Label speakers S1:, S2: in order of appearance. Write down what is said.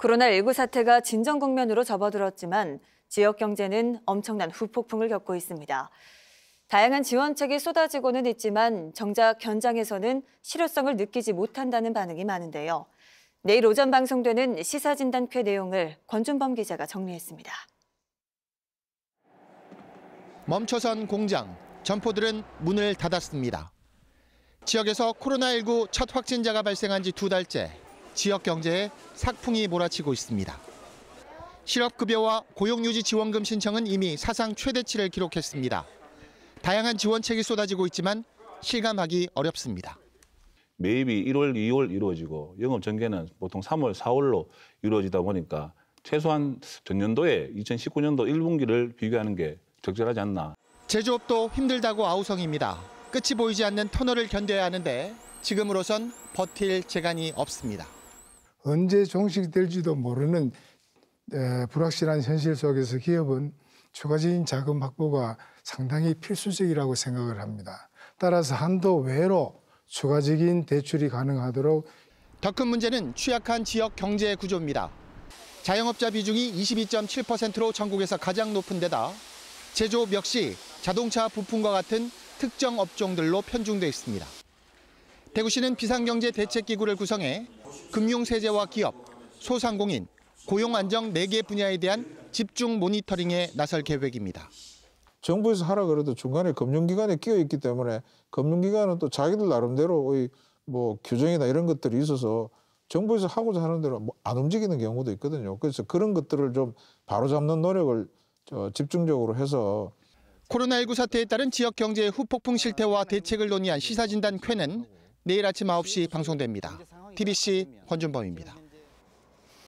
S1: 코로나19 사태가 진정 국면으로 접어들었지만 지역 경제는 엄청난 후폭풍을 겪고 있습니다. 다양한 지원책이 쏟아지고는 있지만 정작 현장에서는 실효성을 느끼지 못한다는 반응이 많은데요. 내일 오전 방송되는 시사진단회 내용을 권준범 기자가 정리했습니다.
S2: 멈춰선 공장, 점포들은 문을 닫았습니다. 지역에서 코로나19 첫 확진자가 발생한 지 두 달째 지역 경제에 삭풍이 몰아치고 있습니다. 실업급여와 고용유지 지원금 신청은 이미 사상 최대치를 기록했습니다. 다양한 지원책이 쏟아지고 있지만 실감하기
S3: 어렵습니다. 매입이 1월, 2월 이루어지고 영업 전개는 보통 3월, 4월로 이루어지다 보니까 최소한 전년도에 2019년도 1분기를
S2: 비교하는 게 적절하지 않나. 제조업도 힘들다고 아우성입니다. 끝이 보이지 않는 터널을 견뎌야 하는데 지금으로선 버틸 재간이 없습니다.
S4: 언제 종식될지도 모르는 불확실한 현실 속에서 기업은 추가적인 자금 확보가 상당히 필수적이라고 생각을 합니다. 따라서 한도 외로 추가적인 대출이 가능하도록
S2: 더 큰 문제는 취약한 지역 경제 구조입니다. 자영업자 비중이 22.7%로 전국에서 가장 높은 데다 제조업 역시 자동차 부품과 같은 특정 업종들로 편중돼 있습니다. 대구시는 비상경제 대책기구를 구성해 금융세제와 기업, 소상공인, 고용안정 4개 분야에 대한 집중 모니터링에 나설
S5: 계획입니다. 정부에서 하라 그래도 중간에 금융기관에 끼어 있기 때문에 금융기관은 또 자기들 나름대로의 뭐 규정이나 이런 것들이 있어서 정부에서 하고자 하는 대로 뭐안 움직이는 경우도 있거든요. 그래서 그런 것들을 좀 바로잡는 노력을 집중적으로 해서
S2: 코로나19 사태에 따른 지역 경제의 후폭풍 실태와 대책을 논의한 시사진단 쾌는 내일 아침 9시 방송됩니다. TBC 권준범입니다.